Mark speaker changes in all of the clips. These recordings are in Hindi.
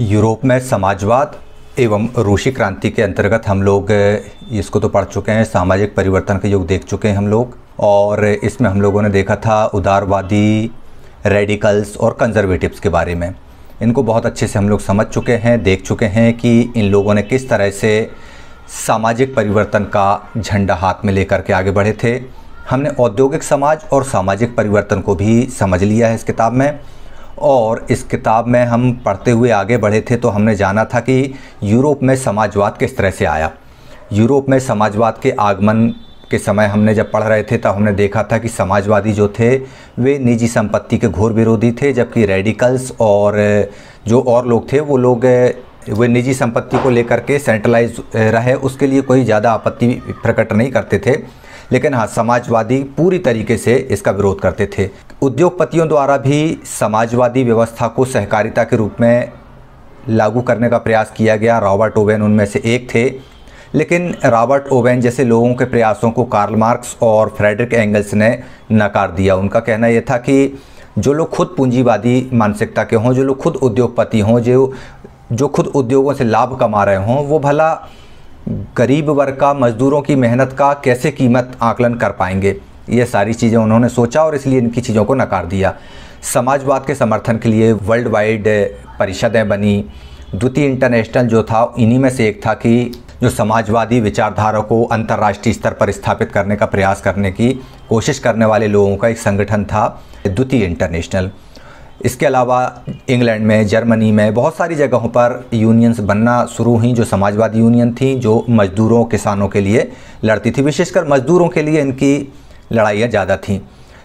Speaker 1: यूरोप में समाजवाद एवं रूसी क्रांति के अंतर्गत हम लोग इसको तो पढ़ चुके हैं सामाजिक परिवर्तन के युग देख चुके हैं हम लोग और इसमें हम लोगों ने देखा था उदारवादी रेडिकल्स और कंजर्वेटिव्स के बारे में इनको बहुत अच्छे से हम लोग समझ चुके हैं देख चुके हैं कि इन लोगों ने किस तरह से सामाजिक परिवर्तन का झंडा हाथ में लेकर के आगे बढ़े थे हमने औद्योगिक समाज और सामाजिक परिवर्तन को भी समझ लिया है इस किताब में और इस किताब में हम पढ़ते हुए आगे बढ़े थे तो हमने जाना था कि यूरोप में समाजवाद किस तरह से आया यूरोप में समाजवाद के आगमन के समय हमने जब पढ़ रहे थे तब तो हमने देखा था कि समाजवादी जो थे वे निजी संपत्ति के घोर विरोधी थे जबकि रेडिकल्स और जो और लोग थे वो लोग वे निजी संपत्ति को लेकर के सेंट्रलाइज रहे उसके लिए कोई ज़्यादा आपत्ति प्रकट नहीं करते थे लेकिन हाँ समाजवादी पूरी तरीके से इसका विरोध करते थे उद्योगपतियों द्वारा भी समाजवादी व्यवस्था को सहकारिता के रूप में लागू करने का प्रयास किया गया रॉबर्ट ओवेन उनमें से एक थे लेकिन रॉबर्ट ओवेन जैसे लोगों के प्रयासों को कार्ल मार्क्स और फ्रेडरिक एंगल्स ने नकार दिया उनका कहना यह था कि जो लोग खुद पूंजीवादी मानसिकता के हों जो लोग खुद उद्योगपति हों जो जो खुद उद्योगों से लाभ कमा रहे हों वो भला गरीब वर्ग का मजदूरों की मेहनत का कैसे कीमत आकलन कर पाएंगे ये सारी चीज़ें उन्होंने सोचा और इसलिए इनकी चीज़ों को नकार दिया समाजवाद के समर्थन के लिए वर्ल्ड वाइड परिषदें बनी द्वितीय इंटरनेशनल जो था इन्हीं में से एक था कि जो समाजवादी विचारधारा को अंतर्राष्ट्रीय स्तर पर स्थापित करने का प्रयास करने की कोशिश करने वाले लोगों का एक संगठन था द्वितीय इंटरनेशनल इसके अलावा इंग्लैंड में जर्मनी में बहुत सारी जगहों पर यूनियंस बनना शुरू हुई जो समाजवादी यूनियन थी जो मजदूरों किसानों के लिए लड़ती थी विशेषकर मजदूरों के लिए इनकी लड़ाइयाँ ज़्यादा थीं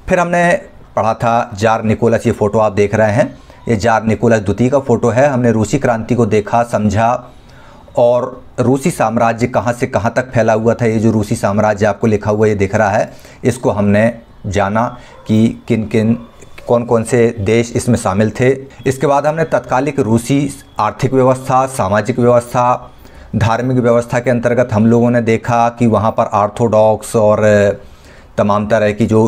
Speaker 1: फिर हमने पढ़ा था जार निकोलस ये फ़ोटो आप देख रहे हैं ये जार निकोलस द्वितीय का फ़ोटो है हमने रूसी क्रांति को देखा समझा और रूसी साम्राज्य कहाँ से कहाँ तक फैला हुआ था ये जो रूसी साम्राज्य आपको लिखा हुआ ये दिख रहा है इसको हमने जाना कि किन किन कौन कौन से देश इसमें शामिल थे इसके बाद हमने तत्कालिक रूसी आर्थिक व्यवस्था सामाजिक व्यवस्था धार्मिक व्यवस्था के अंतर्गत हम लोगों ने देखा कि वहाँ पर आर्थोडॉक्स और तमाम तरह की जो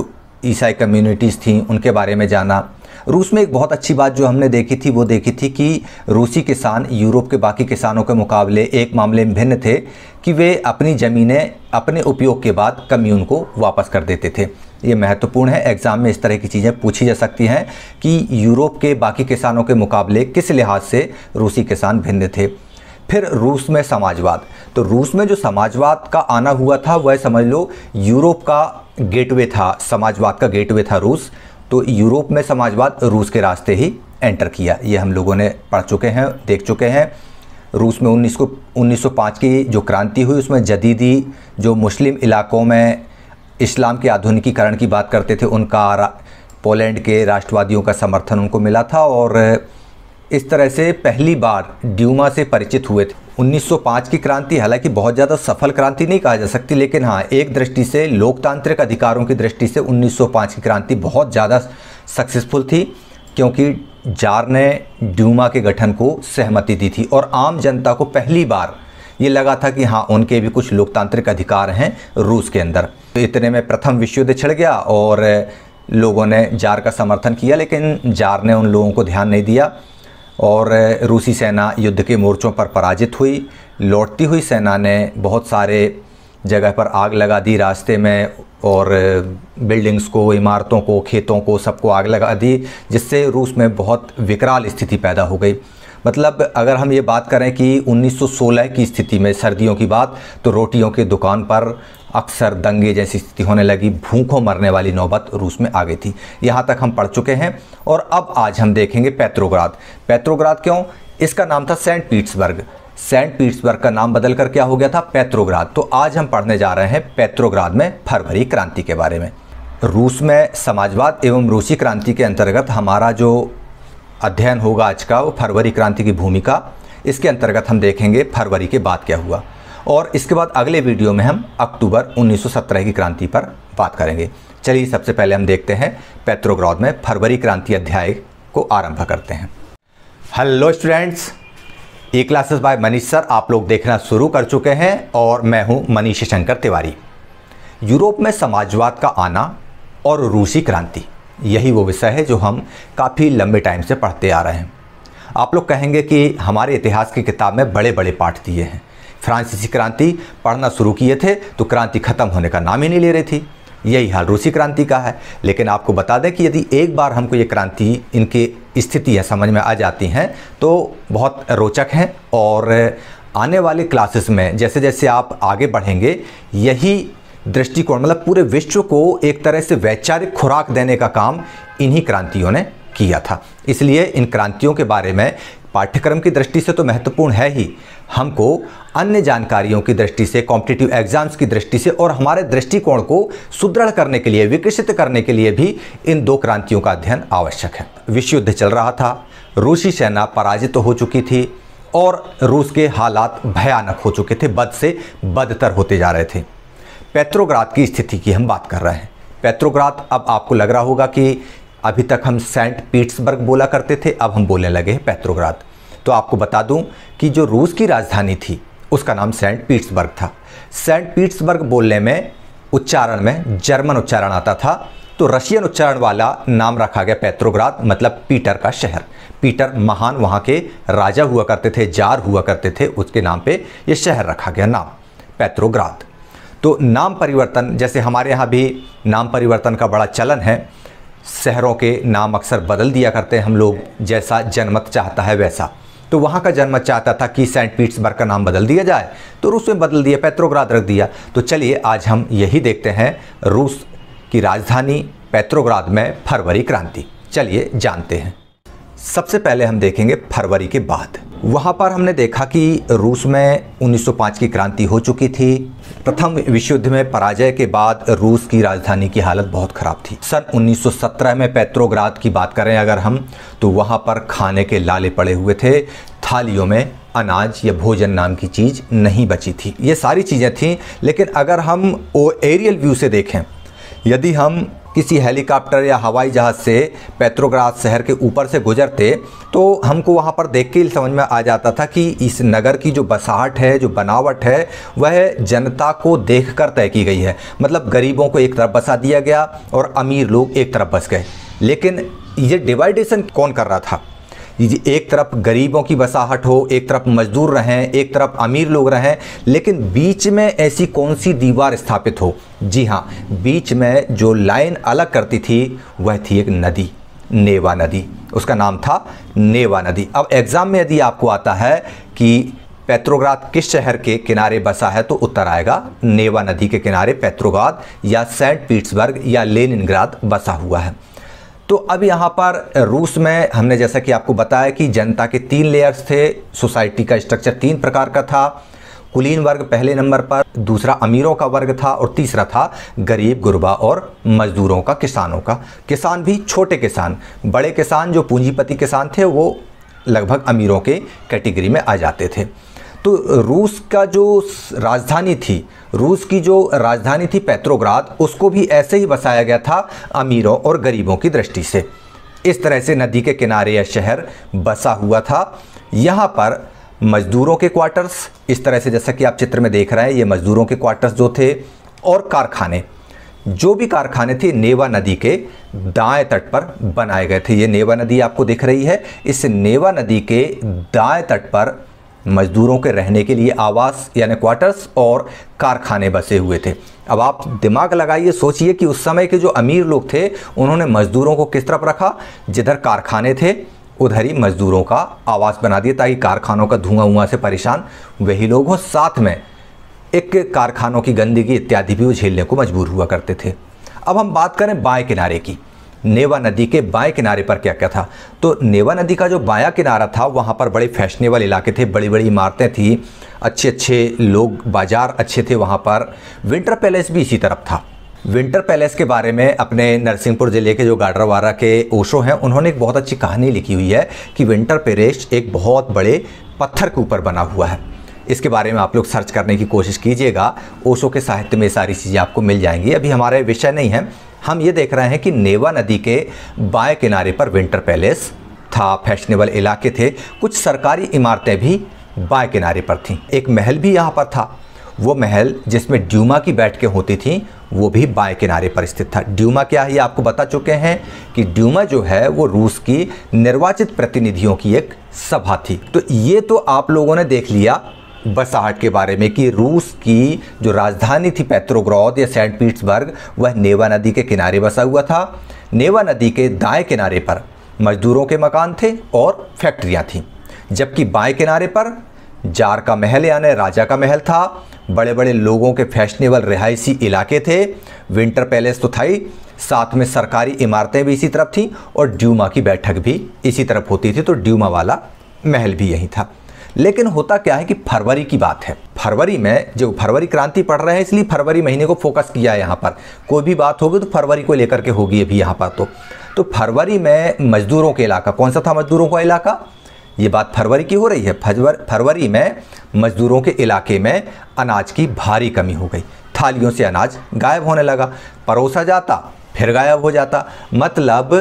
Speaker 1: ईसाई कम्युनिटीज़ थी उनके बारे में जाना रूस में एक बहुत अच्छी बात जो हमने देखी थी वो देखी थी कि रूसी किसान यूरोप के बाकी किसानों के मुकाबले एक मामले में भिन्न थे कि वे अपनी ज़मीनें अपने उपयोग के बाद कम्यून को वापस कर देते थे ये महत्वपूर्ण है एग्ज़ाम में इस तरह की चीज़ें पूछी जा सकती हैं कि यूरोप के बाकी किसानों के मुकाबले किस लिहाज से रूसी किसान भिन्न थे फिर रूस में समाजवाद तो रूस में जो समाजवाद का आना हुआ था वह समझ लो यूरोप का गेटवे था समाजवाद का गेटवे था रूस तो यूरोप में समाजवाद रूस के रास्ते ही एंटर किया ये हम लोगों ने पढ़ चुके हैं देख चुके हैं रूस में उन्नीस को उन्नीस की जो क्रांति हुई उसमें जदीदी जो मुस्लिम इलाकों में इस्लाम के आधुनिकीकरण की बात करते थे उनका पोलैंड के राष्ट्रवादियों का समर्थन उनको मिला था और इस तरह से पहली बार ड्यूमा से परिचित हुए थे 1905 की क्रांति हालांकि बहुत ज़्यादा सफल क्रांति नहीं कहा जा सकती लेकिन हाँ एक दृष्टि से लोकतांत्रिक अधिकारों की दृष्टि से 1905 की क्रांति बहुत ज़्यादा सक्सेसफुल थी क्योंकि जार ने ड्यूमा के गठन को सहमति दी थी और आम जनता को पहली बार ये लगा था कि हाँ उनके भी कुछ लोकतांत्रिक अधिकार हैं रूस के अंदर तो इतने में प्रथम विश्व युद्ध छिड़ गया और लोगों ने जार का समर्थन किया लेकिन जार ने उन लोगों को ध्यान नहीं दिया और रूसी सेना युद्ध के मोर्चों पर पराजित हुई लौटती हुई सेना ने बहुत सारे जगह पर आग लगा दी रास्ते में और बिल्डिंग्स को इमारतों को खेतों को सबको आग लगा दी जिससे रूस में बहुत विकराल स्थिति पैदा हो गई मतलब अगर हम ये बात करें कि 1916 की स्थिति में सर्दियों की बात तो रोटियों के दुकान पर अक्सर दंगे जैसी स्थिति होने लगी भूखों मरने वाली नौबत रूस में आ गई थी यहाँ तक हम पढ़ चुके हैं और अब आज हम देखेंगे पैत्रोग्राद पैत्रोग्राद क्यों इसका नाम था सेंट पीट्सबर्ग सेंट पीट्सबर्ग का नाम बदल कर क्या हो गया था पैत्रोग्राद तो आज हम पढ़ने जा रहे हैं पैत्रोग्राद में फरवरी क्रांति के बारे में रूस में समाजवाद एवं रूसी क्रांति के अंतर्गत हमारा जो अध्ययन होगा आज का वो फरवरी क्रांति की भूमिका इसके अंतर्गत हम देखेंगे फरवरी के बाद क्या हुआ और इसके बाद अगले वीडियो में हम अक्टूबर 1917 की क्रांति पर बात करेंगे चलिए सबसे पहले हम देखते हैं पेट्रोग्राद में फरवरी क्रांति अध्याय को आरंभ करते हैं hello students A classes by Manish sir आप लोग देखना शुरू कर चुके हैं और मैं हूं मनीष शंकर तिवारी यूरोप में समाजवाद का आना और रूसी क्रांति यही वो विषय है जो हम काफ़ी लंबे टाइम से पढ़ते आ रहे हैं आप लोग कहेंगे कि हमारे इतिहास की किताब में बड़े बड़े पाठ दिए हैं फ्रांसीसी क्रांति पढ़ना शुरू किए थे तो क्रांति ख़त्म होने का नाम ही नहीं ले रही थी यही हाल रूसी क्रांति का है लेकिन आपको बता दें कि यदि एक बार हमको ये क्रांति इनके या समझ में आ जाती हैं तो बहुत रोचक हैं और आने वाले क्लासेस में जैसे जैसे आप आगे बढ़ेंगे यही दृष्टिकोण मतलब पूरे विश्व को एक तरह से वैचारिक खुराक देने का काम इन्हीं क्रांतियों ने किया था इसलिए इन क्रांतियों के बारे में पाठ्यक्रम की दृष्टि से तो महत्वपूर्ण है ही हमको अन्य जानकारियों की दृष्टि से कॉम्पिटिटिव एग्जाम्स की दृष्टि से और हमारे दृष्टिकोण को सुदृढ़ करने के लिए विकसित करने के लिए भी इन दो क्रांतियों का अध्ययन आवश्यक है विश्व युद्ध चल रहा था रूसी सेना पराजित तो हो चुकी थी और रूस के हालात भयानक हो चुके थे बद से बदतर होते जा रहे थे पैत्रोग्राद की स्थिति की हम बात कर रहे हैं पेट्रोग्राद अब आपको लग रहा होगा कि अभी तक हम सेंट पीट्सबर्ग बोला करते थे अब हम बोलने लगे हैं पेट्रोग्राद तो आपको बता दूं कि जो रूस की राजधानी थी उसका नाम सेंट पीट्सबर्ग था सेंट पीट्सबर्ग बोलने में उच्चारण में जर्मन उच्चारण आता था तो रशियन उच्चारण वाला नाम रखा गया पेट्रोग्राद मतलब पीटर का शहर पीटर महान वहाँ के राजा हुआ करते थे जार हुआ करते थे उसके नाम पे ये शहर रखा गया नाम पेट्रोग्राद तो नाम परिवर्तन जैसे हमारे यहाँ भी नाम परिवर्तन का बड़ा चलन है शहरों के नाम अक्सर बदल दिया करते हैं हम लोग जैसा जनमत चाहता है वैसा तो वहाँ का जनमत चाहता था कि सेंट पीट्सबर्ग का नाम बदल दिया जाए तो रूस में बदल दिया पैत्रोग्राद रख दिया तो चलिए आज हम यही देखते हैं रूस की राजधानी पैत्रोग्राद में फरवरी क्रांति चलिए जानते हैं सबसे पहले हम देखेंगे फरवरी के बाद वहाँ पर हमने देखा कि रूस में 1905 की क्रांति हो चुकी थी प्रथम विश्व युद्ध में पराजय के बाद रूस की राजधानी की हालत बहुत ख़राब थी सन 1917 में पेट्रोग्राद की बात करें अगर हम तो वहाँ पर खाने के लाले पड़े हुए थे थालियों में अनाज या भोजन नाम की चीज़ नहीं बची थी ये सारी चीज़ें थी लेकिन अगर हम ओ एरियल व्यू से देखें यदि हम किसी हेलीकॉप्टर या हवाई जहाज़ से पेत्रोग्रास शहर के ऊपर से गुजरते तो हमको वहाँ पर देख के समझ में आ जाता था कि इस नगर की जो बसाहट है जो बनावट है वह जनता को देख कर तय की गई है मतलब गरीबों को एक तरफ बसा दिया गया और अमीर लोग एक तरफ बस गए लेकिन ये डिवाइडेशन कौन कर रहा था एक तरफ गरीबों की बसाहट हो एक तरफ मजदूर रहें एक तरफ अमीर लोग रहें लेकिन बीच में ऐसी कौन सी दीवार स्थापित हो जी हाँ बीच में जो लाइन अलग करती थी वह थी एक नदी नेवा नदी उसका नाम था नेवा नदी अब एग्ज़ाम में यदि आपको आता है कि पैत्रोग्राद किस शहर के किनारे बसा है तो उत्तर आएगा नेवा नदी के किनारे पैत्रोग्राद या सेंट पीट्सबर्ग या लेनिनग्राद बसा हुआ है तो अब यहाँ पर रूस में हमने जैसा कि आपको बताया कि जनता के तीन लेयर्स थे सोसाइटी का स्ट्रक्चर तीन प्रकार का था कुलीन वर्ग पहले नंबर पर दूसरा अमीरों का वर्ग था और तीसरा था गरीब गुरबा और मजदूरों का किसानों का किसान भी छोटे किसान बड़े किसान जो पूंजीपति किसान थे वो लगभग अमीरों के कैटेगरी में आ जाते थे तो रूस का जो राजधानी थी रूस की जो राजधानी थी पैत्रोग्राद उसको भी ऐसे ही बसाया गया था अमीरों और गरीबों की दृष्टि से इस तरह से नदी के किनारे यह शहर बसा हुआ था यहाँ पर मजदूरों के क्वार्टर्स इस तरह से जैसा कि आप चित्र में देख रहे हैं ये मजदूरों के क्वार्टर्स जो थे और कारखाने जो भी कारखाने थे नेवा नदी के दाएं तट पर बनाए गए थे ये नेवा नदी आपको दिख रही है इस नेवा नदी के दाएं तट पर मजदूरों के रहने के लिए आवास यानी क्वार्टर्स और कारखाने बसे हुए थे अब आप दिमाग लगाइए सोचिए कि उस समय के जो अमीर लोग थे उन्होंने मजदूरों को किस तरफ रखा जिधर कारखाने थे उधर ही मजदूरों का आवास बना दिया ताकि कारखानों का धुआं हुआं से परेशान वही लोग हों साथ में एक कारखानों की गंदगी इत्यादि भी वो झेलने को मजबूर हुआ करते थे अब हम बात करें बाएं किनारे की नेवा नदी के बाएं किनारे पर क्या क्या था तो नेवा नदी का जो बाया किनारा था वहाँ पर बड़े फैशनेबल इलाके थे बड़ी बड़ी इमारतें थी अच्छे अच्छे लोग बाजार अच्छे थे वहाँ पर विंटर पैलेस भी इसी तरफ था विंटर पैलेस के बारे में अपने नरसिंहपुर ज़िले के जो गाडरवारा के ओशो हैं उन्होंने एक बहुत अच्छी कहानी लिखी हुई है कि विंटर पैलेस एक बहुत बड़े पत्थर के ऊपर बना हुआ है इसके बारे में आप लोग सर्च करने की कोशिश कीजिएगा ओशो के साहित्य में सारी चीज़ें आपको मिल जाएंगी अभी हमारे विषय नहीं है हम ये देख रहे हैं कि नेवा नदी के बाएं किनारे पर विंटर पैलेस था फैशनेबल इलाके थे कुछ सरकारी इमारतें भी बाएं किनारे पर थीं एक महल भी यहाँ पर था वो महल जिसमें ड्यूमा की बैठकें होती थी वो भी बाएं किनारे पर स्थित था ड्यूमा क्या है ये आपको बता चुके हैं कि ड्यूमा जो है वो रूस की निर्वाचित प्रतिनिधियों की एक सभा थी तो ये तो आप लोगों ने देख लिया बसाहट के बारे में कि रूस की जो राजधानी थी पैत्रोग्रॉद या सेंट पीट्सबर्ग वह नेवा नदी के किनारे बसा हुआ था नेवा नदी के दाएं किनारे पर मजदूरों के मकान थे और फैक्ट्रियां थीं जबकि बाएं किनारे पर जार का महल यानी राजा का महल था बड़े बड़े लोगों के फैशनेबल रिहायशी इलाके थे विंटर पैलेस तो था ही साथ में सरकारी इमारतें भी इसी तरफ थीं और ड्यूमा की बैठक भी इसी तरफ होती थी तो ड्यूमा वाला महल भी यहीं था लेकिन होता क्या है कि फरवरी की बात है फरवरी में जो फरवरी क्रांति पढ़ रहे हैं इसलिए फरवरी महीने को फोकस किया है यहाँ पर कोई भी बात होगी तो फरवरी को लेकर के होगी अभी यहाँ पर तो तो फरवरी में मजदूरों के इलाका कौन सा था मजदूरों का इलाका ये बात फरवरी की हो रही है फरवरी में मजदूरों के इलाके में अनाज की भारी कमी हो गई थालियों से अनाज गायब होने लगा परोसा जाता फिर गायब हो जाता मतलब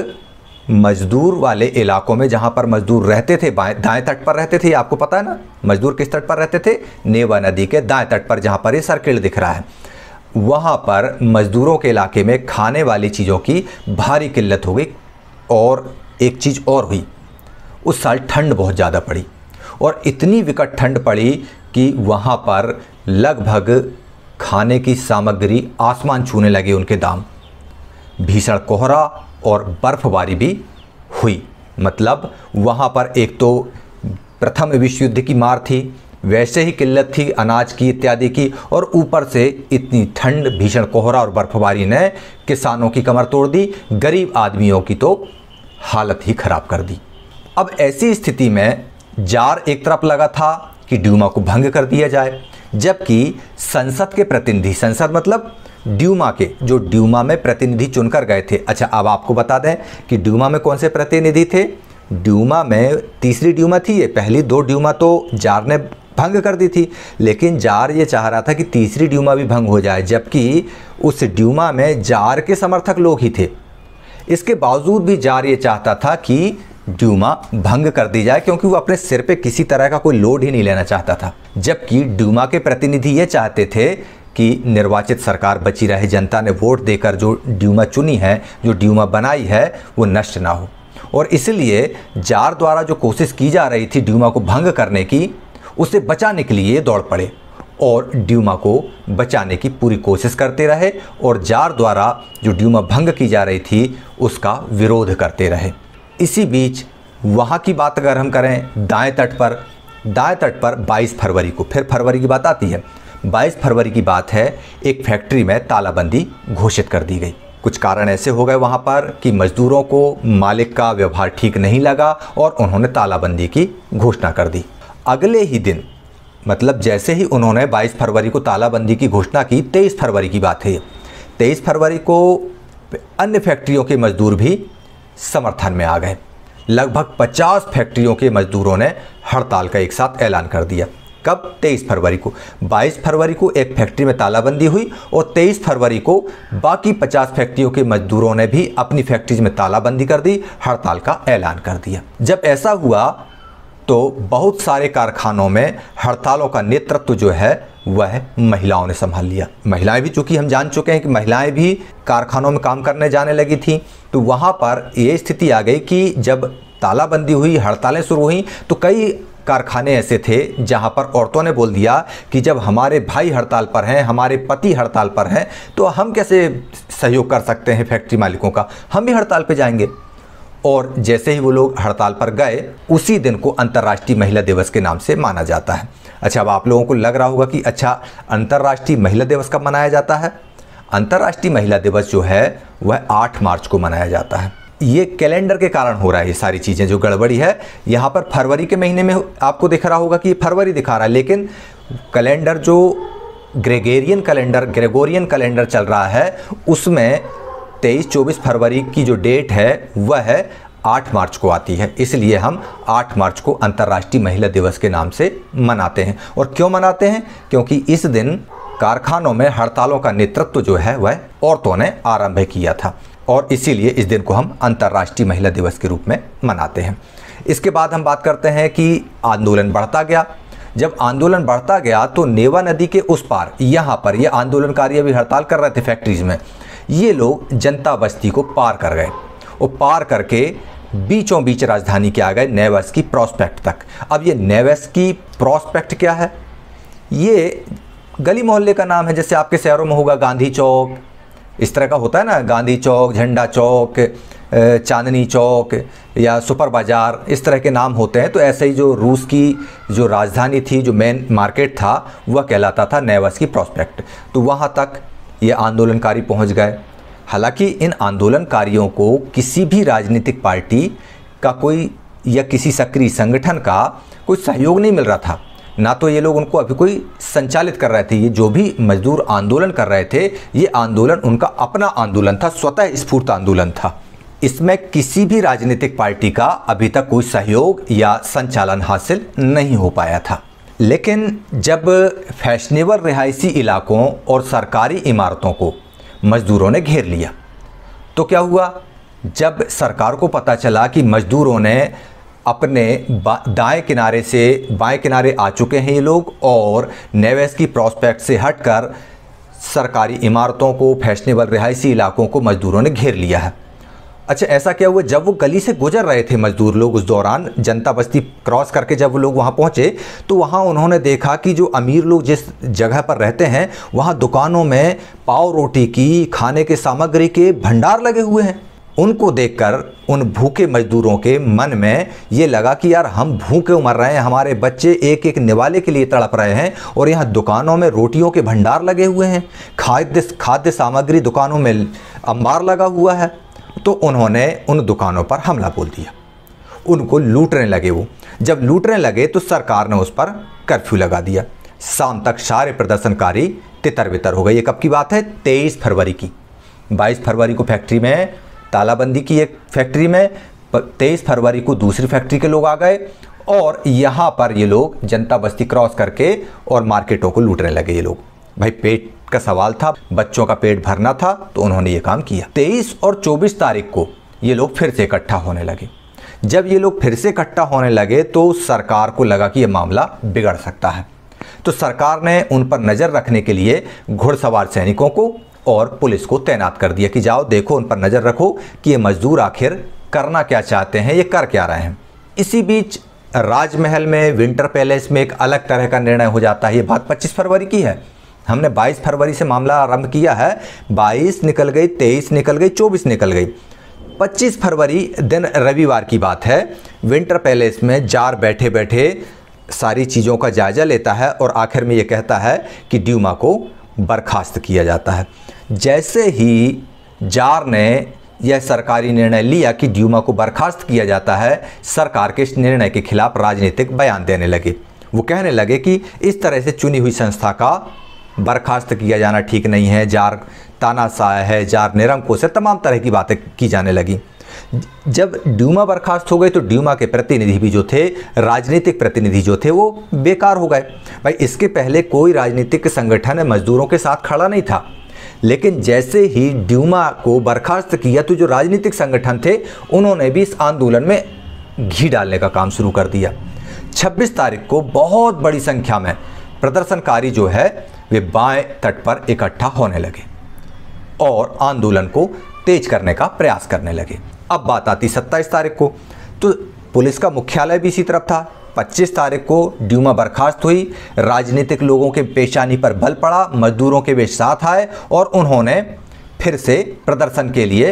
Speaker 1: मजदूर वाले इलाकों में जहाँ पर मजदूर रहते थे दाएं तट पर रहते थे आपको पता है ना मजदूर किस तट पर रहते थे नेवा नदी के दाएं तट पर जहाँ पर ये सर्किल दिख रहा है वहाँ पर मजदूरों के इलाके में खाने वाली चीज़ों की भारी किल्लत हो गई और एक चीज़ और हुई उस साल ठंड बहुत ज़्यादा पड़ी और इतनी विकट ठंड पड़ी कि वहाँ पर लगभग खाने की सामग्री आसमान छूने लगी उनके दाम भीषण कोहरा और बर्फ़बारी भी हुई मतलब वहाँ पर एक तो प्रथम विश्व युद्ध की मार थी वैसे ही किल्लत थी अनाज की इत्यादि की और ऊपर से इतनी ठंड भीषण कोहरा और बर्फ़बारी ने किसानों की कमर तोड़ दी गरीब आदमियों की तो हालत ही ख़राब कर दी अब ऐसी स्थिति में जार एक तरफ लगा था कि ड्यूमा को भंग कर दिया जाए जबकि संसद के प्रतिनिधि संसद मतलब ड्यूमा के जो ड्यूमा में प्रतिनिधि चुनकर गए थे अच्छा अब आपको बता दें कि ड्यूमा में कौन से प्रतिनिधि थे ड्यूमा में तीसरी ड्यूमा थी ये पहली दो ड्यूमा तो जार ने भंग कर दी थी लेकिन जार ये चाह रहा था कि तीसरी ड्यूमा भी भंग हो जाए जबकि उस ड्यूमा में जार के समर्थक लोग ही थे इसके बावजूद भी जार ये चाहता था कि ड्यूमा भंग कर दी जाए क्योंकि वो अपने सिर पे किसी तरह का कोई लोड ही नहीं लेना चाहता था जबकि ड्यूमा के प्रतिनिधि ये चाहते थे कि निर्वाचित सरकार बची रहे जनता ने वोट देकर जो ड्यूमा चुनी है जो ड्यूमा बनाई है वो नष्ट ना हो और इसलिए जार द्वारा जो कोशिश की जा रही थी ड्यूमा को भंग करने की उसे बचाने के लिए दौड़ पड़े और ड्यूमा को बचाने की पूरी कोशिश करते रहे और जार द्वारा जो ड्यूमा भंग की जा रही थी उसका विरोध करते रहे इसी बीच वहाँ की बात अगर हम करें दाएं तट पर दाएं तट पर 22 फरवरी को फिर फरवरी की बात आती है 22 फरवरी की बात है एक फैक्ट्री में तालाबंदी घोषित कर दी गई कुछ कारण ऐसे हो गए वहाँ पर कि मजदूरों को मालिक का व्यवहार ठीक नहीं लगा और उन्होंने तालाबंदी की घोषणा कर दी अगले ही दिन मतलब जैसे ही उन्होंने 22 फरवरी को तालाबंदी की घोषणा की 23 फरवरी की बात है तेईस फरवरी को अन्य फैक्ट्रियों के मजदूर भी समर्थन में आ गए लगभग 50 फैक्ट्रियों के मजदूरों ने हड़ताल का एक साथ ऐलान कर दिया कब 23 फरवरी को 22 फरवरी को एक फैक्ट्री में तालाबंदी हुई और 23 फरवरी को बाकी 50 फैक्ट्रियों के मजदूरों ने भी अपनी फैक्ट्रीज में तालाबंदी कर दी हड़ताल का ऐलान कर दिया जब ऐसा हुआ तो बहुत सारे कारखानों में हड़तालों का नेतृत्व जो है वह महिलाओं ने संभाल लिया महिलाएं भी चूंकि हम जान चुके हैं कि महिलाएं भी कारखानों में काम करने जाने लगी थी तो वहाँ पर यह स्थिति आ गई कि जब तालाबंदी हुई हड़तालें शुरू हुई तो कई कारखाने ऐसे थे जहां पर औरतों ने बोल दिया कि जब हमारे भाई हड़ताल पर हैं हमारे पति हड़ताल पर हैं तो हम कैसे सहयोग कर सकते हैं फैक्ट्री मालिकों का हम भी हड़ताल पर जाएंगे और जैसे ही वो लोग हड़ताल पर गए उसी दिन को अंतर्राष्ट्रीय महिला दिवस के नाम से माना जाता है अच्छा अब आप लोगों को लग रहा होगा कि अच्छा अंतर्राष्ट्रीय महिला दिवस कब मनाया जाता है अंतर्राष्ट्रीय महिला दिवस जो है वह 8 मार्च को मनाया जाता है ये कैलेंडर के कारण हो रहा है ये सारी चीज़ें जो गड़बड़ी है यहाँ पर फरवरी के महीने में आपको दिख रहा होगा कि ये फरवरी दिखा रहा है लेकिन कैलेंडर जो ग्रेगेरियन कैलेंडर ग्रेगोरियन कैलेंडर चल रहा है उसमें तेईस चौबीस फरवरी की जो डेट है वह है आठ मार्च को आती है इसलिए हम आठ मार्च को अंतर्राष्ट्रीय महिला दिवस के नाम से मनाते हैं और क्यों मनाते हैं क्योंकि इस दिन कारखानों में हड़तालों का नेतृत्व जो है वह औरतों ने आरंभ किया था और इसीलिए इस दिन को हम अंतर्राष्ट्रीय महिला दिवस के रूप में मनाते हैं इसके बाद हम बात करते हैं कि आंदोलन बढ़ता गया जब आंदोलन बढ़ता गया तो नेवा नदी के उस पार यहाँ पर ये आंदोलनकारी अभी हड़ताल कर रहे थे फैक्ट्रीज़ में ये लोग जनता बस्ती को पार कर गए और पार करके बीचों बीच राजधानी के आ गए नेवस की प्रॉस्पेक्ट तक अब ये नेवस की प्रॉस्पेक्ट क्या है ये गली मोहल्ले का नाम है जैसे आपके शहरों में होगा गांधी चौक इस तरह का होता है ना गांधी चौक झंडा चौक चांदनी चौक या सुपर बाज़ार इस तरह के नाम होते हैं तो ऐसे ही जो रूस की जो राजधानी थी जो मेन मार्केट था वह कहलाता था नेवस की प्रॉस्पेक्ट तो वहाँ तक ये आंदोलनकारी पहुँच गए हालांकि इन आंदोलनकारियों को किसी भी राजनीतिक पार्टी का कोई या किसी सक्रिय संगठन का कोई सहयोग नहीं मिल रहा था ना तो ये लोग उनको अभी कोई संचालित कर रहे थे ये जो भी मजदूर आंदोलन कर रहे थे ये आंदोलन उनका अपना आंदोलन था स्वतः स्फूर्त आंदोलन था इसमें किसी भी राजनीतिक पार्टी का अभी तक कोई सहयोग या संचालन हासिल नहीं हो पाया था लेकिन जब फैशनेबल रिहायशी इलाकों और सरकारी इमारतों को मजदूरों ने घेर लिया तो क्या हुआ जब सरकार को पता चला कि मजदूरों ने अपने दाएं किनारे से बाएं किनारे आ चुके हैं ये लोग और नेवेस की प्रॉस्पेक्ट से हटकर सरकारी इमारतों को फैशनेबल रिहायशी इलाकों को मजदूरों ने घेर लिया है अच्छा ऐसा क्या हुआ जब वो गली से गुजर रहे थे मजदूर लोग उस दौरान जनता बस्ती क्रॉस करके जब वो लोग वहाँ पहुँचे तो वहाँ उन्होंने देखा कि जो अमीर लोग जिस जगह पर रहते हैं वहाँ दुकानों में पाव रोटी की खाने के सामग्री के भंडार लगे हुए हैं उनको देखकर उन भूखे मजदूरों के मन में ये लगा कि यार हम भूखे मर रहे हैं हमारे बच्चे एक एक निवाले के लिए तड़प रहे हैं और यहाँ दुकानों में रोटियों के भंडार लगे हुए हैं खाद्य खाद्य सामग्री दुकानों में अंबार लगा हुआ है तो उन्होंने उन दुकानों पर हमला बोल दिया उनको लूटने लगे वो जब लूटने लगे तो सरकार ने उस पर कर्फ्यू लगा दिया शाम तक सारे प्रदर्शनकारी तितर बितर हो गए ये कब की बात है तेईस फरवरी की बाईस फरवरी को फैक्ट्री में तालाबंदी की एक फैक्ट्री में तेईस फरवरी को दूसरी फैक्ट्री के लोग आ गए और यहाँ पर ये लोग जनता बस्ती क्रॉस करके और मार्केटों को लूटने लगे ये लोग भाई पेट का सवाल था बच्चों का पेट भरना था तो उन्होंने ये काम किया तेईस और चौबीस तारीख को ये लोग फिर से इकट्ठा होने लगे जब ये लोग फिर से इकट्ठा होने लगे तो सरकार को लगा कि ये मामला बिगड़ सकता है तो सरकार ने उन पर नज़र रखने के लिए घुड़सवार सैनिकों को और पुलिस को तैनात कर दिया कि जाओ देखो उन पर नज़र रखो कि ये मज़दूर आखिर करना क्या चाहते हैं ये कर क्या रहे हैं इसी बीच राजमहल में विंटर पैलेस में एक अलग तरह का निर्णय हो जाता है ये बात 25 फरवरी की है हमने 22 फरवरी से मामला आरंभ किया है 22 निकल गई 23 निकल गई 24 निकल गई 25 फरवरी दिन रविवार की बात है विंटर पैलेस में जार बैठे बैठे सारी चीज़ों का जायज़ा लेता है और आखिर में ये कहता है कि ड्यूमा को बर्खास्त किया जाता है जैसे ही जार ने यह सरकारी निर्णय लिया कि ड्यूमा को बर्खास्त किया जाता है सरकार के इस निर्णय के खिलाफ राजनीतिक बयान देने लगे वो कहने लगे कि इस तरह से चुनी हुई संस्था का बर्खास्त किया जाना ठीक नहीं है जार तानाशाह है जार निरंकुश है तमाम तरह की बातें की जाने लगी जब ड्यूमा बर्खास्त हो गए तो ड्यूमा के प्रतिनिधि भी जो थे राजनीतिक प्रतिनिधि जो थे वो बेकार हो गए भाई इसके पहले कोई राजनीतिक संगठन मजदूरों के साथ खड़ा नहीं था लेकिन जैसे ही ड्यूमा को बर्खास्त किया तो जो राजनीतिक संगठन थे उन्होंने भी इस आंदोलन में घी डालने का काम शुरू कर दिया 26 तारीख को बहुत बड़ी संख्या में प्रदर्शनकारी जो है वे बाएं तट पर इकट्ठा होने लगे और आंदोलन को तेज करने का प्रयास करने लगे अब बात आती सत्ताईस तारीख को तो पुलिस का मुख्यालय भी इसी तरफ था 25 तारीख को ड्यूमा बर्खास्त हुई राजनीतिक लोगों के पेशानी पर बल पड़ा मजदूरों के वे साथ आए और उन्होंने फिर से प्रदर्शन के लिए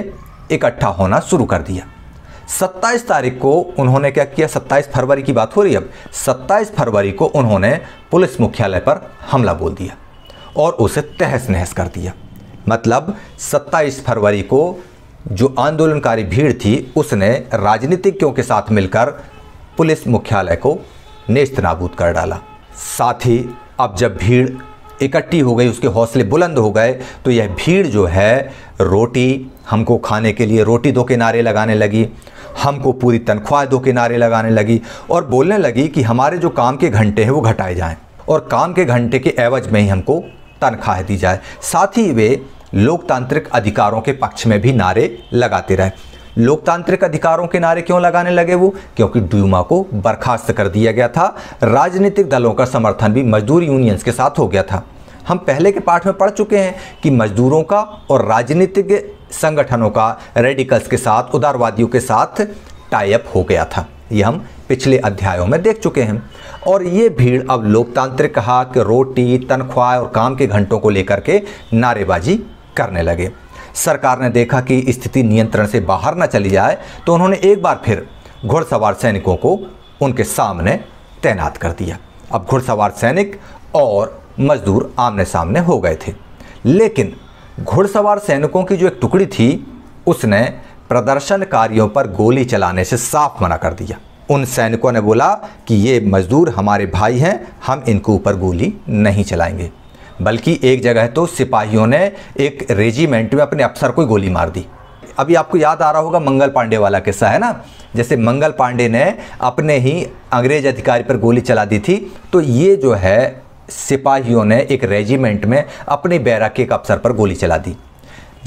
Speaker 1: इकट्ठा होना शुरू कर दिया 27 तारीख को उन्होंने क्या किया 27 फरवरी की बात हो रही है अब 27 फरवरी को उन्होंने पुलिस मुख्यालय पर हमला बोल दिया और उसे तहस नहस कर दिया मतलब 27 फरवरी को जो आंदोलनकारी भीड़ थी उसने राजनीतिज्ञों के साथ मिलकर पुलिस मुख्यालय को नेस्त नाबूद कर डाला साथ ही अब जब भीड़ इकट्ठी हो गई उसके हौसले बुलंद हो गए तो यह भीड़ जो है रोटी हमको खाने के लिए रोटी दो के नारे लगाने लगी हमको पूरी तनख्वाह दो के नारे लगाने लगी और बोलने लगी कि हमारे जो काम के घंटे हैं वो घटाए जाएं और काम के घंटे के एवज में ही हमको तनख्वाह दी जाए साथ ही वे लोकतांत्रिक अधिकारों के पक्ष में भी नारे लगाते रहे लोकतांत्रिक अधिकारों के नारे क्यों लगाने लगे वो क्योंकि ड्यूमा को बर्खास्त कर दिया गया था राजनीतिक दलों का समर्थन भी मजदूर यूनियंस के साथ हो गया था हम पहले के पाठ में पढ़ चुके हैं कि मजदूरों का और राजनीतिक संगठनों का रेडिकल्स के साथ उदारवादियों के साथ टाइप हो गया था ये हम पिछले अध्यायों में देख चुके हैं और ये भीड़ अब लोकतांत्रिक हक रोटी तनख्वाह और काम के घंटों को लेकर के नारेबाजी करने लगे सरकार ने देखा कि स्थिति नियंत्रण से बाहर न चली जाए तो उन्होंने एक बार फिर घुड़सवार सैनिकों को उनके सामने तैनात कर दिया अब घुड़सवार सैनिक और मजदूर आमने सामने हो गए थे लेकिन घुड़सवार सैनिकों की जो एक टुकड़ी थी उसने प्रदर्शनकारियों पर गोली चलाने से साफ मना कर दिया उन सैनिकों ने बोला कि ये मज़दूर हमारे भाई हैं हम इनके ऊपर गोली नहीं चलाएंगे बल्कि एक जगह तो सिपाहियों ने एक रेजिमेंट में अपने अफसर को गोली मार दी अभी आपको याद आ रहा होगा मंगल पांडे वाला किस्सा है ना जैसे मंगल पांडे ने अपने ही अंग्रेज अधिकारी पर गोली चला दी थी तो ये जो है सिपाहियों ने एक रेजिमेंट में अपने बैरक के एक अफसर पर गोली चला दी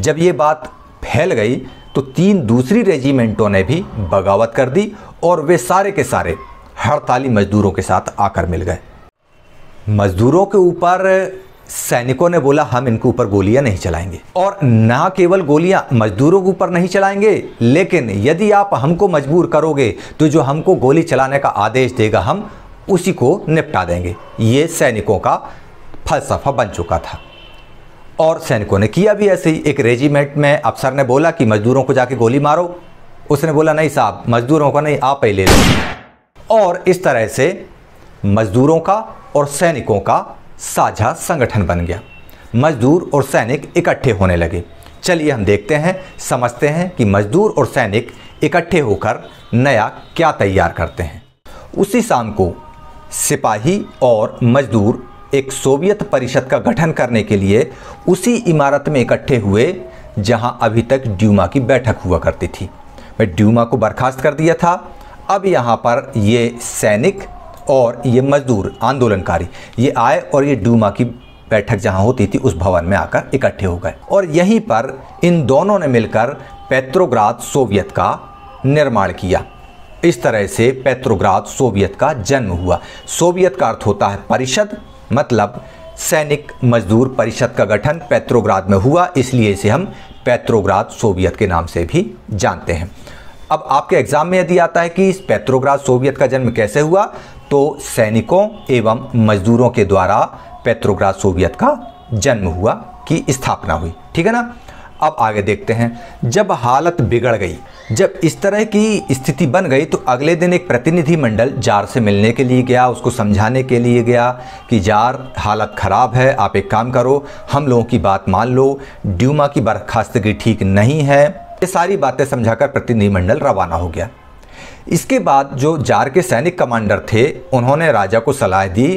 Speaker 1: जब ये बात फैल गई तो तीन दूसरी रेजिमेंटों ने भी बगावत कर दी और वे सारे के सारे हड़ताली मजदूरों के साथ आकर मिल गए मजदूरों के ऊपर सैनिकों ने बोला हम इनके ऊपर गोलियां नहीं चलाएंगे और ना केवल गोलियां मजदूरों के ऊपर नहीं चलाएंगे लेकिन यदि आप हमको मजबूर करोगे तो जो हमको गोली चलाने का आदेश देगा हम उसी को निपटा देंगे ये सैनिकों का फलसफा बन चुका था और सैनिकों ने किया भी ऐसे ही एक रेजिमेंट में अफसर ने बोला कि मजदूरों को जाके गोली मारो उसने बोला नहीं साहब मजदूरों का नहीं आप ही ले लो और इस तरह से मजदूरों का और सैनिकों का साझा संगठन बन गया मजदूर और सैनिक इकट्ठे होने लगे चलिए हम देखते हैं समझते हैं कि मजदूर और सैनिक इकट्ठे होकर नया क्या तैयार करते हैं उसी शाम को सिपाही और मजदूर एक सोवियत परिषद का गठन करने के लिए उसी इमारत में इकट्ठे हुए जहां अभी तक ड्यूमा की बैठक हुआ करती थी मैं ड्यूमा को बर्खास्त कर दिया था अब यहाँ पर ये सैनिक और ये मजदूर आंदोलनकारी ये आए और ये डूमा की बैठक जहां होती थी उस भवन में आकर इकट्ठे हो गए और यहीं पर इन दोनों ने मिलकर पेत्रोग्राद सोवियत का निर्माण किया इस तरह से पेत्रोग्राद सोवियत का जन्म हुआ सोवियत का अर्थ होता है परिषद मतलब सैनिक मजदूर परिषद का गठन पेत्रोग्राद में हुआ इसलिए इसे हम पेत्रोग्राद सोवियत के नाम से भी जानते हैं अब आपके एग्जाम में यदि आता है कि इस पेत्रोग्राद सोवियत का जन्म कैसे हुआ तो सैनिकों एवं मजदूरों के द्वारा पेत्रोग्रास सोवियत का जन्म हुआ की स्थापना हुई ठीक है ना अब आगे देखते हैं जब हालत बिगड़ गई जब इस तरह की स्थिति बन गई तो अगले दिन एक प्रतिनिधिमंडल जार से मिलने के लिए गया उसको समझाने के लिए गया कि जार हालत ख़राब है आप एक काम करो हम लोगों की बात मान लो ड्यूमा की बर्खास्तगी ठीक नहीं है ये सारी बातें समझाकर प्रतिनिधिमंडल रवाना हो गया इसके बाद जो जार के सैनिक कमांडर थे उन्होंने राजा को सलाह दी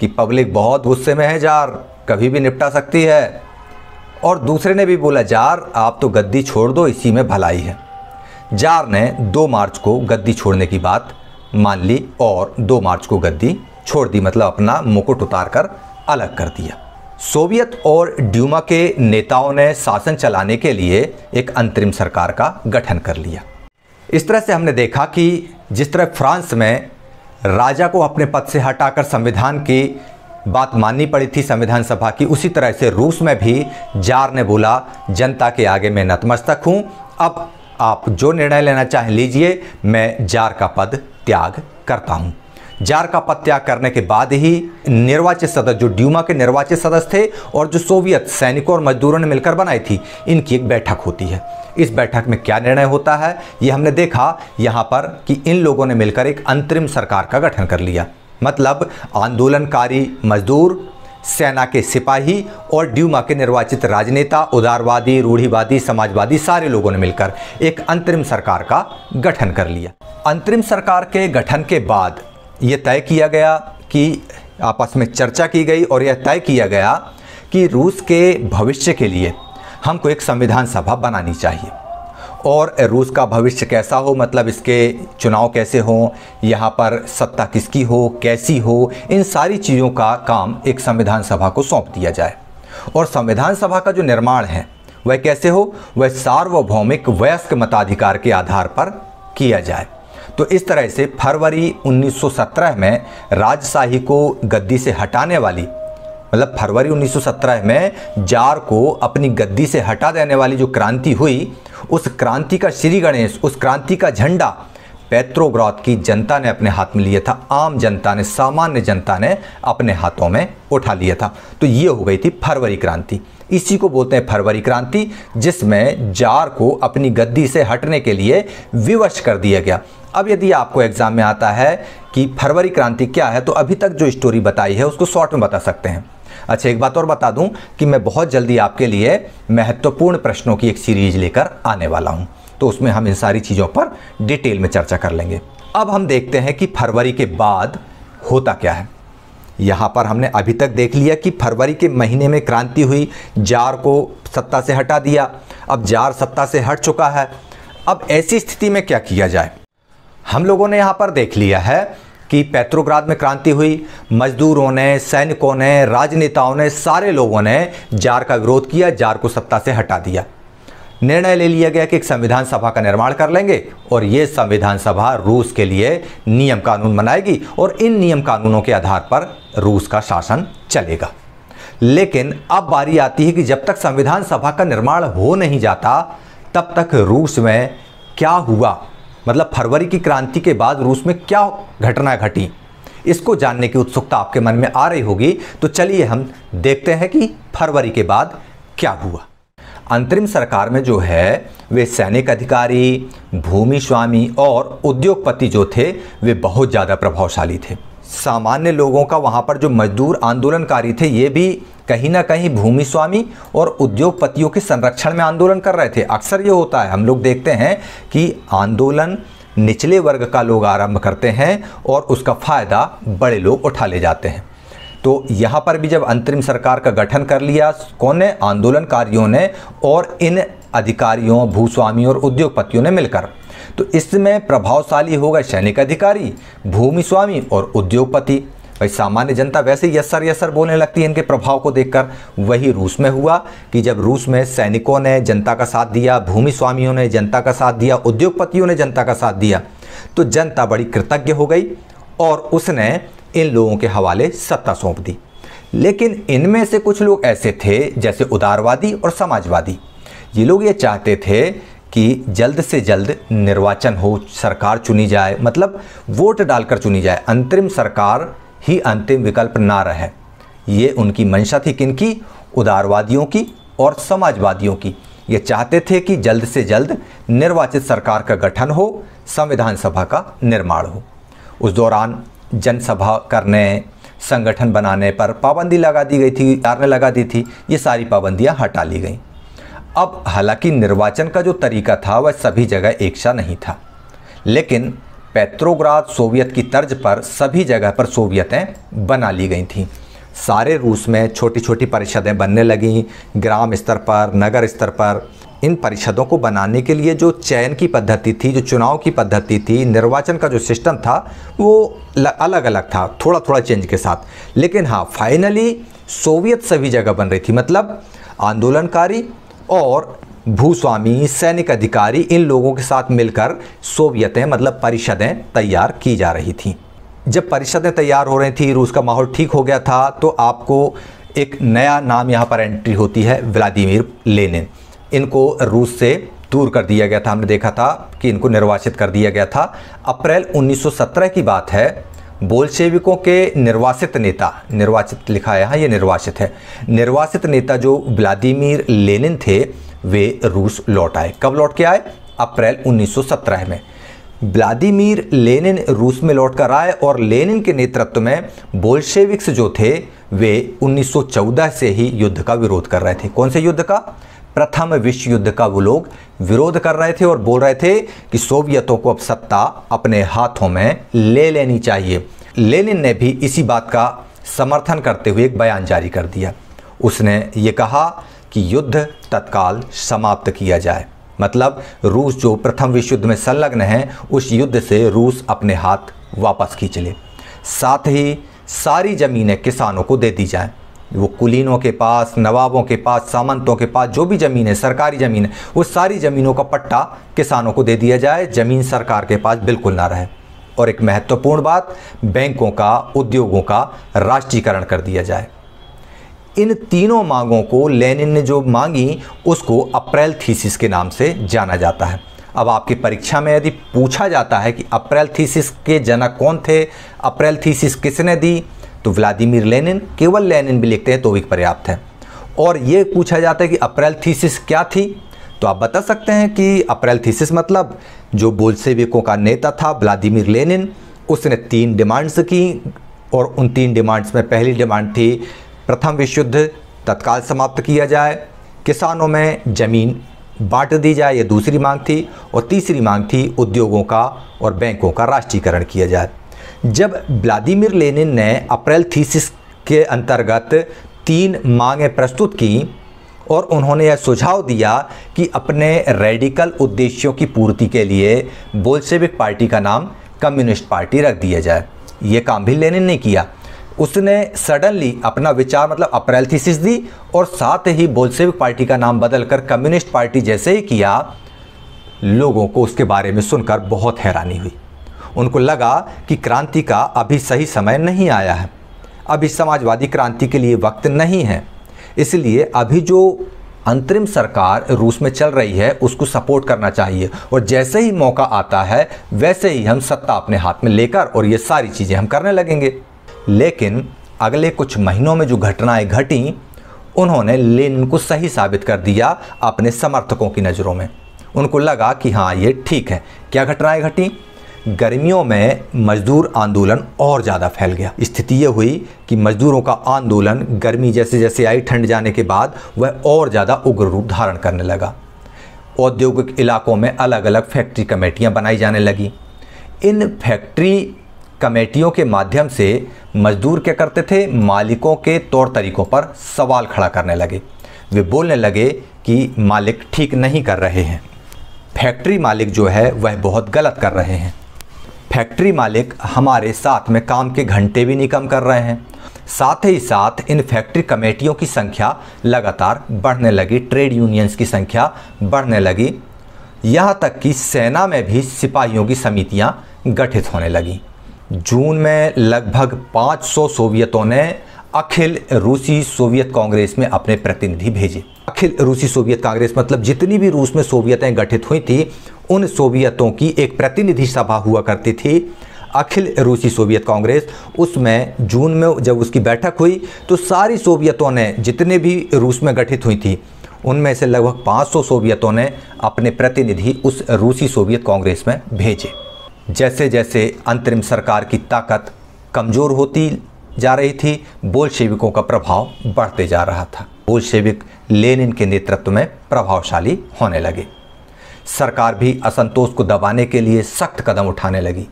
Speaker 1: कि पब्लिक बहुत गुस्से में है जार कभी भी निपटा सकती है और दूसरे ने भी बोला जार आप तो गद्दी छोड़ दो इसी में भलाई है जार ने 2 मार्च को गद्दी छोड़ने की बात मान ली और 2 मार्च को गद्दी छोड़ दी मतलब अपना मुकुट उतार कर अलग कर दिया सोवियत और ड्यूमा के नेताओं ने शासन चलाने के लिए एक अंतरिम सरकार का गठन कर लिया इस तरह से हमने देखा कि जिस तरह फ्रांस में राजा को अपने पद से हटाकर संविधान की बात माननी पड़ी थी संविधान सभा की उसी तरह से रूस में भी जार ने बोला जनता के आगे मैं नतमस्तक हूँ अब आप जो निर्णय लेना चाहें लीजिए मैं जार का पद त्याग करता हूँ जार का पत्याग करने के बाद ही निर्वाचित सदस्य जो ड्यूमा के निर्वाचित सदस्य थे और जो सोवियत सैनिकों और मजदूरों ने मिलकर बनाई थी इनकी एक बैठक होती है इस बैठक में क्या निर्णय होता है ये हमने देखा यहाँ पर कि इन लोगों ने मिलकर एक अंतरिम सरकार का गठन कर लिया मतलब आंदोलनकारी मजदूर सेना के सिपाही और ड्यूमा के निर्वाचित राजनेता उदारवादी रूढ़िवादी समाजवादी सारे लोगों ने मिलकर एक अंतरिम सरकार का गठन कर लिया अंतरिम सरकार के गठन के बाद यह तय किया गया कि आपस में चर्चा की गई और यह तय किया गया कि रूस के भविष्य के लिए हमको एक संविधान सभा बनानी चाहिए और रूस का भविष्य कैसा हो मतलब इसके चुनाव कैसे हों यहाँ पर सत्ता किसकी हो कैसी हो इन सारी चीज़ों का काम एक संविधान सभा को सौंप दिया जाए और संविधान सभा का जो निर्माण है वह कैसे हो वह सार्वभौमिक वयस्क मताधिकार के आधार पर किया जाए तो इस तरह से फरवरी 1917 में राजशाही को गद्दी से हटाने वाली मतलब फरवरी 1917 में जार को अपनी गद्दी से हटा देने वाली जो क्रांति हुई उस क्रांति का श्री गणेश उस क्रांति का झंडा पैत्रोग्रात की जनता ने अपने हाथ में लिया था आम जनता ने सामान्य जनता ने अपने हाथों में उठा लिया था तो ये हो गई थी फरवरी क्रांति इसी को बोलते हैं फरवरी क्रांति जिसमें जार को अपनी गद्दी से हटने के लिए विवश कर दिया गया अब यदि आपको एग्ज़ाम में आता है कि फरवरी क्रांति क्या है तो अभी तक जो स्टोरी बताई है उसको शॉर्ट में बता सकते हैं अच्छा एक बात और बता दूं कि मैं बहुत जल्दी आपके लिए महत्वपूर्ण प्रश्नों की एक सीरीज लेकर आने वाला हूं तो उसमें हम इन सारी चीज़ों पर डिटेल में चर्चा कर लेंगे अब हम देखते हैं कि फरवरी के बाद होता क्या है यहाँ पर हमने अभी तक देख लिया कि फरवरी के महीने में क्रांति हुई जार को सत्ता से हटा दिया अब जार सत्ता से हट चुका है अब ऐसी स्थिति में क्या किया जाए हम लोगों ने यहाँ पर देख लिया है कि पैतृग्राद में क्रांति हुई मजदूरों ने सैनिकों ने राजनेताओं ने सारे लोगों ने जार का विरोध किया जार को सत्ता से हटा दिया निर्णय ले लिया गया कि एक संविधान सभा का निर्माण कर लेंगे और ये संविधान सभा रूस के लिए नियम कानून बनाएगी और इन नियम कानूनों के आधार पर रूस का शासन चलेगा लेकिन अब बारी आती है कि जब तक संविधान सभा का निर्माण हो नहीं जाता तब तक रूस में क्या हुआ मतलब फरवरी की क्रांति के बाद रूस में क्या घटना घटी इसको जानने की उत्सुकता आपके मन में आ रही होगी तो चलिए हम देखते हैं कि फरवरी के बाद क्या हुआ अंतरिम सरकार में जो है वे सैनिक अधिकारी भूमि स्वामी और उद्योगपति जो थे वे बहुत ज़्यादा प्रभावशाली थे सामान्य लोगों का वहाँ पर जो मजदूर आंदोलनकारी थे ये भी कहीं ना कहीं भूमि स्वामी और उद्योगपतियों के संरक्षण में आंदोलन कर रहे थे अक्सर ये होता है हम लोग देखते हैं कि आंदोलन निचले वर्ग का लोग आरंभ करते हैं और उसका फ़ायदा बड़े लोग उठा ले जाते हैं तो यहाँ पर भी जब अंतरिम सरकार का गठन कर लिया कौन ने आंदोलनकारियों ने और इन अधिकारियों भूस्वामियों और उद्योगपतियों ने मिलकर तो इसमें प्रभावशाली होगा सैनिक अधिकारी भूमि स्वामी और उद्योगपति भाई सामान्य जनता वैसे ही यसर यसर बोलने लगती है इनके प्रभाव को देखकर वही रूस में हुआ कि जब रूस में सैनिकों ने जनता का साथ दिया भूमि स्वामियों ने जनता का साथ दिया उद्योगपतियों ने जनता का साथ दिया तो जनता बड़ी कृतज्ञ हो गई और उसने इन लोगों के हवाले सत्ता सौंप दी लेकिन इनमें से कुछ लोग ऐसे थे जैसे उदारवादी और समाजवादी ये लोग ये चाहते थे कि जल्द से जल्द निर्वाचन हो सरकार चुनी जाए मतलब वोट डालकर चुनी जाए अंतरिम सरकार ही अंतिम विकल्प ना रहे ये उनकी मंशा थी किन की उदारवादियों की और समाजवादियों की ये चाहते थे कि जल्द से जल्द निर्वाचित सरकार का गठन हो संविधान सभा का निर्माण हो उस दौरान जनसभा करने संगठन बनाने पर पाबंदी लगा दी गई थी तारने लगा दी थी ये सारी पाबंदियाँ हटा ली गई अब हालांकि निर्वाचन का जो तरीका था वह सभी जगह एक सा नहीं था लेकिन पेत्रोग्राद सोवियत की तर्ज पर सभी जगह पर सोवियतें बना ली गई थीं सारे रूस में छोटी छोटी परिषदें बनने लगीं ग्राम स्तर पर नगर स्तर पर इन परिषदों को बनाने के लिए जो चयन की पद्धति थी जो चुनाव की पद्धति थी निर्वाचन का जो सिस्टम था वो अलग अलग था थोड़ा थोड़ा चेंज के साथ लेकिन हाँ फाइनली सोवियत सभी जगह बन रही थी मतलब आंदोलनकारी और भूस्वामी सैनिक अधिकारी इन लोगों के साथ मिलकर सोवियतें मतलब परिषदें तैयार की जा रही थीं जब परिषदें तैयार हो रही थी रूस का माहौल ठीक हो गया था तो आपको एक नया नाम यहाँ पर एंट्री होती है व्लादिमिर लेनिन इनको रूस से दूर कर दिया गया था हमने देखा था कि इनको निर्वाचित कर दिया गया था अप्रैल 1917 की बात है बोलशेविकों के निर्वासित नेता निर्वाचित लिखा है यहाँ ये निर्वाचित है निर्वासित नेता जो व्लादिमिर लेनिन थे वे रूस लौट आए कब लौट के आए अप्रैल 1917 में व्लादिमीर लेनिन रूस में लौट कर आए और लेनिन के नेतृत्व में बोल्शेविक्स जो थे वे 1914 से ही युद्ध का विरोध कर रहे थे कौन से युद्ध का प्रथम विश्व युद्ध का वो लोग विरोध कर रहे थे और बोल रहे थे कि सोवियतों को अब सत्ता अपने हाथों में ले लेनी चाहिए लेनिन ने भी इसी बात का समर्थन करते हुए एक बयान जारी कर दिया उसने ये कहा कि युद्ध तत्काल समाप्त किया जाए मतलब रूस जो प्रथम विश्व युद्ध में संलग्न है उस युद्ध से रूस अपने हाथ वापस खींच ले साथ ही सारी ज़मीनें किसानों को दे दी जाए वो कुलीनों के पास नवाबों के पास सामंतों के पास जो भी ज़मीन है सरकारी ज़मीन है वो सारी ज़मीनों का पट्टा किसानों को दे दिया जाए ज़मीन सरकार के पास बिल्कुल ना रहे और एक महत्वपूर्ण बात बैंकों का उद्योगों का राष्ट्रीयकरण कर दिया जाए इन तीनों मांगों को लेनिन ने जो मांगी उसको अप्रैल थीसिस के नाम से जाना जाता है अब आपकी परीक्षा में यदि पूछा जाता है कि अप्रैल थीसिस के जनक कौन थे अप्रैल थीसिस किसने दी तो व्लादिमीर लेनिन केवल लेनिन भी लिखते हैं तो भी पर्याप्त है और ये पूछा जाता है कि अप्रैल थीसिस क्या थी तो आप बता सकते हैं कि अप्रैल थीसिस मतलब जो बोलसेविकों का नेता था व्लादिमिर लेनिन उसने तीन डिमांड्स की और उन तीन डिमांड्स में पहली डिमांड थी प्रथम विश्व युद्ध तत्काल समाप्त किया जाए किसानों में ज़मीन बांट दी जाए ये दूसरी मांग थी और तीसरी मांग थी उद्योगों का और बैंकों का राष्ट्रीयकरण किया जाए जब व्लादिमिर लेनिन ने अप्रैल थीसिस के अंतर्गत तीन मांगें प्रस्तुत की और उन्होंने यह सुझाव दिया कि अपने रेडिकल उद्देश्यों की पूर्ति के लिए बोल्शेविक पार्टी का नाम कम्युनिस्ट पार्टी रख दिया जाए ये काम भी लेनिन ने किया उसने सडनली अपना विचार मतलब अप्रैल थीसिस दी और साथ ही बोल्सेविक पार्टी का नाम बदलकर कम्युनिस्ट पार्टी जैसे ही किया लोगों को उसके बारे में सुनकर बहुत हैरानी हुई उनको लगा कि क्रांति का अभी सही समय नहीं आया है अभी समाजवादी क्रांति के लिए वक्त नहीं है इसलिए अभी जो अंतरिम सरकार रूस में चल रही है उसको सपोर्ट करना चाहिए और जैसे ही मौका आता है वैसे ही हम सत्ता अपने हाथ में लेकर और ये सारी चीज़ें हम करने लगेंगे लेकिन अगले कुछ महीनों में जो घटनाएं घटी उन्होंने लेनिन को सही साबित कर दिया अपने समर्थकों की नज़रों में उनको लगा कि हाँ ये ठीक है क्या घटनाएं घटी गर्मियों में मजदूर आंदोलन और ज़्यादा फैल गया स्थिति ये हुई कि मजदूरों का आंदोलन गर्मी जैसे जैसे आई ठंड जाने के बाद वह और ज़्यादा उग्र रूप धारण करने लगा औद्योगिक इलाकों में अलग अलग फैक्ट्री कमेटियाँ बनाई जाने लगी इन फैक्ट्री कमेटियों के माध्यम से मजदूर क्या करते थे मालिकों के तौर तरीकों पर सवाल खड़ा करने लगे वे बोलने लगे कि मालिक ठीक नहीं कर रहे हैं फैक्ट्री मालिक जो है वह बहुत गलत कर रहे हैं फैक्ट्री मालिक हमारे साथ में काम के घंटे भी नहीं कम कर रहे हैं साथ ही साथ इन फैक्ट्री कमेटियों की संख्या लगातार बढ़ने लगी ट्रेड यूनियंस की संख्या बढ़ने लगी यहाँ तक कि सेना में भी सिपाहियों की समितियाँ गठित होने लगीं जून में लगभग 500 सोवियतों ने अखिल रूसी सोवियत कांग्रेस में अपने प्रतिनिधि भेजे अखिल रूसी सोवियत कांग्रेस मतलब जितनी भी रूस में सोवियतें गठित हुई थी उन सोवियतों की एक प्रतिनिधि सभा हुआ करती थी अखिल रूसी सोवियत कांग्रेस उसमें जून में जब उसकी बैठक हुई तो सारी सोवियतों ने जितने भी रूस में गठित हुई थी उनमें से लगभग 500 सोवियतों ने अपने प्रतिनिधि उस रूसी सोवियत कांग्रेस में भेजे जैसे जैसे अंतरिम सरकार की ताकत कमज़ोर होती जा रही थी बोलशेविकों का प्रभाव बढ़ते जा रहा था बोलशेविक लेनिन के नेतृत्व में प्रभावशाली होने लगे सरकार भी असंतोष को दबाने के लिए सख्त कदम उठाने लगी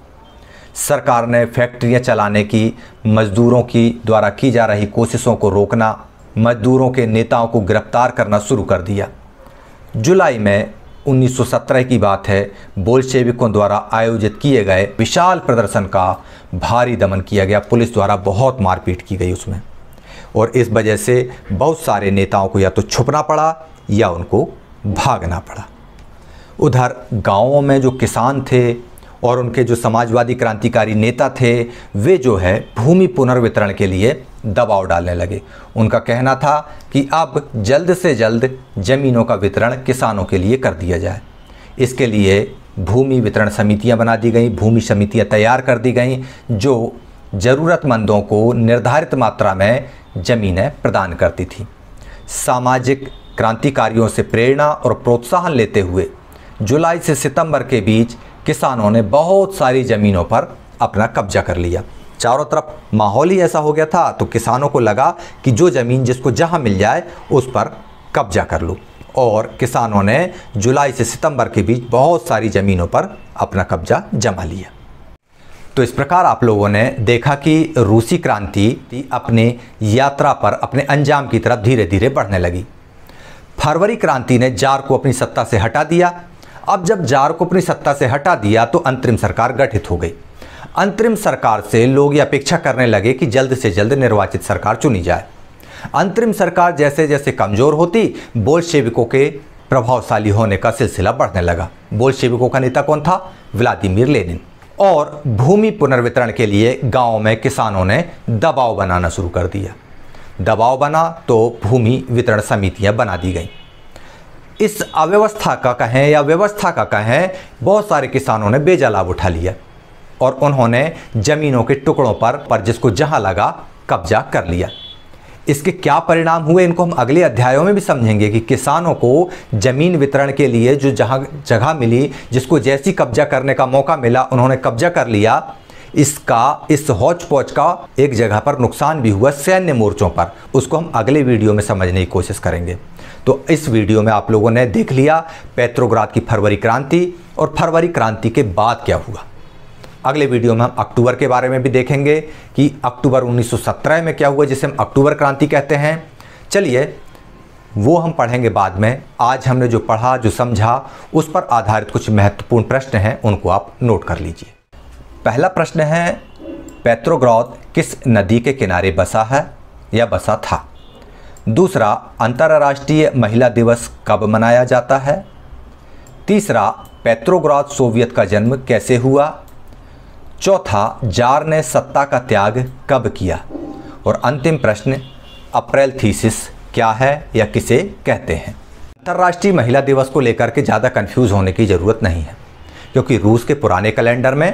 Speaker 1: सरकार ने फैक्ट्रियां चलाने की मजदूरों की द्वारा की जा रही कोशिशों को रोकना मजदूरों के नेताओं को गिरफ्तार करना शुरू कर दिया जुलाई में 1917 की बात है बोलशेविकों द्वारा आयोजित किए गए विशाल प्रदर्शन का भारी दमन किया गया पुलिस द्वारा बहुत मारपीट की गई उसमें और इस वजह से बहुत सारे नेताओं को या तो छुपना पड़ा या उनको भागना पड़ा उधर गांवों में जो किसान थे और उनके जो समाजवादी क्रांतिकारी नेता थे वे जो है भूमि पुनर्वितरण के लिए दबाव डालने लगे उनका कहना था कि अब जल्द से जल्द ज़मीनों का वितरण किसानों के लिए कर दिया जाए इसके लिए भूमि वितरण समितियां बना दी गई भूमि समितियां तैयार कर दी गई जो ज़रूरतमंदों को निर्धारित मात्रा में ज़मीनें प्रदान करती थी सामाजिक क्रांतिकारियों से प्रेरणा और प्रोत्साहन लेते हुए जुलाई से सितंबर के बीच किसानों ने बहुत सारी ज़मीनों पर अपना कब्जा कर लिया चारों तरफ माहौल ही ऐसा हो गया था तो किसानों को लगा कि जो ज़मीन जिसको जहाँ मिल जाए उस पर कब्जा कर लूँ और किसानों ने जुलाई से सितंबर के बीच बहुत सारी ज़मीनों पर अपना कब्जा जमा लिया तो इस प्रकार आप लोगों ने देखा कि रूसी क्रांति अपने यात्रा पर अपने अंजाम की तरफ धीरे धीरे बढ़ने लगी फरवरी क्रांति ने जार को अपनी सत्ता से हटा दिया अब जब जार को अपनी सत्ता से हटा दिया तो अंतरिम सरकार गठित हो गई अंतरिम सरकार से लोग ये अपेक्षा करने लगे कि जल्द से जल्द निर्वाचित सरकार चुनी जाए अंतरिम सरकार जैसे जैसे कमज़ोर होती सेविकों के प्रभावशाली होने का सिलसिला बढ़ने लगा सेविकों का नेता कौन था व्लादिमिर लेनिन और भूमि पुनर्वितरण के लिए गाँव में किसानों ने दबाव बनाना शुरू कर दिया दबाव बना तो भूमि वितरण समितियां बना दी गईं इस अव्यवस्था का कहें या व्यवस्था का कहें बहुत सारे किसानों ने बेजा लाभ उठा लिया और उन्होंने जमीनों के टुकड़ों पर पर जिसको जहां लगा कब्जा कर लिया इसके क्या परिणाम हुए इनको हम अगले अध्यायों में भी समझेंगे कि किसानों को जमीन वितरण के लिए जो जहाँ जगह मिली जिसको जैसी कब्जा करने का मौका मिला उन्होंने कब्जा कर लिया इसका इस हौच पौच का एक जगह पर नुकसान भी हुआ सैन्य मोर्चों पर उसको हम अगले वीडियो में समझने की कोशिश करेंगे तो इस वीडियो में आप लोगों ने देख लिया पैत्रोग्राद की फरवरी क्रांति और फरवरी क्रांति के बाद क्या हुआ अगले वीडियो में हम अक्टूबर के बारे में भी देखेंगे कि अक्टूबर 1917 में क्या हुआ जिसे हम अक्टूबर क्रांति कहते हैं चलिए वो हम पढ़ेंगे बाद में आज हमने जो पढ़ा जो समझा उस पर आधारित कुछ महत्वपूर्ण प्रश्न हैं उनको आप नोट कर लीजिए पहला प्रश्न है पैत्रोग्रौद किस नदी के किनारे बसा है या बसा था दूसरा अंतर्राष्ट्रीय महिला दिवस कब मनाया जाता है तीसरा पेट्रोग्राद सोवियत का जन्म कैसे हुआ चौथा जार ने सत्ता का त्याग कब किया और अंतिम प्रश्न अप्रैल थीसिस क्या है या किसे कहते हैं अंतर्राष्ट्रीय महिला दिवस को लेकर के ज़्यादा कंफ्यूज होने की ज़रूरत नहीं है क्योंकि रूस के पुराने कैलेंडर में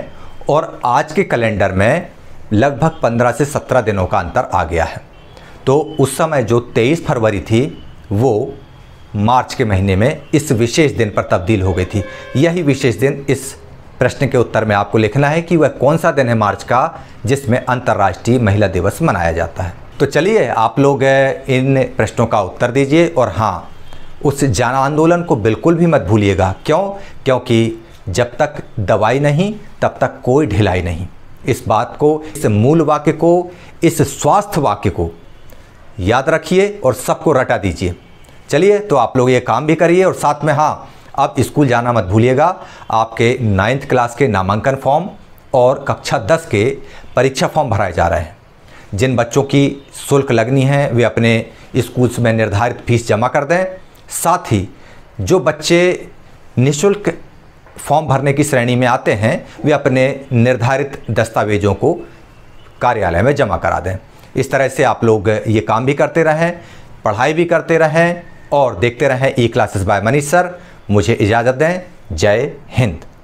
Speaker 1: और आज के कैलेंडर में लगभग 15 से 17 दिनों का अंतर आ गया है तो उस समय जो 23 फरवरी थी वो मार्च के महीने में इस विशेष दिन पर तब्दील हो गई थी यही विशेष दिन इस प्रश्न के उत्तर में आपको लिखना है कि वह कौन सा दिन है मार्च का जिसमें अंतर्राष्ट्रीय महिला दिवस मनाया जाता है तो चलिए आप लोग इन प्रश्नों का उत्तर दीजिए और हाँ उस जन आंदोलन को बिल्कुल भी मत भूलिएगा क्यों क्योंकि जब तक दवाई नहीं तब तक कोई ढिलाई नहीं इस बात को इस मूल वाक्य को इस स्वास्थ्य वाक्य को याद रखिए और सबको रटा दीजिए चलिए तो आप लोग ये काम भी करिए और साथ में हाँ अब स्कूल जाना मत भूलिएगा आपके नाइन्थ क्लास के नामांकन फॉर्म और कक्षा दस के परीक्षा फॉर्म भराए जा रहे हैं जिन बच्चों की शुल्क लगनी है वे अपने स्कूल्स में निर्धारित फीस जमा कर दें साथ ही जो बच्चे निशुल्क फॉर्म भरने की श्रेणी में आते हैं वे अपने निर्धारित दस्तावेजों को कार्यालय में जमा करा दें इस तरह से आप लोग ये काम भी करते रहें पढ़ाई भी करते रहें और देखते रहें E classes by Manish sir मुझे इजाज़त दें जय हिंद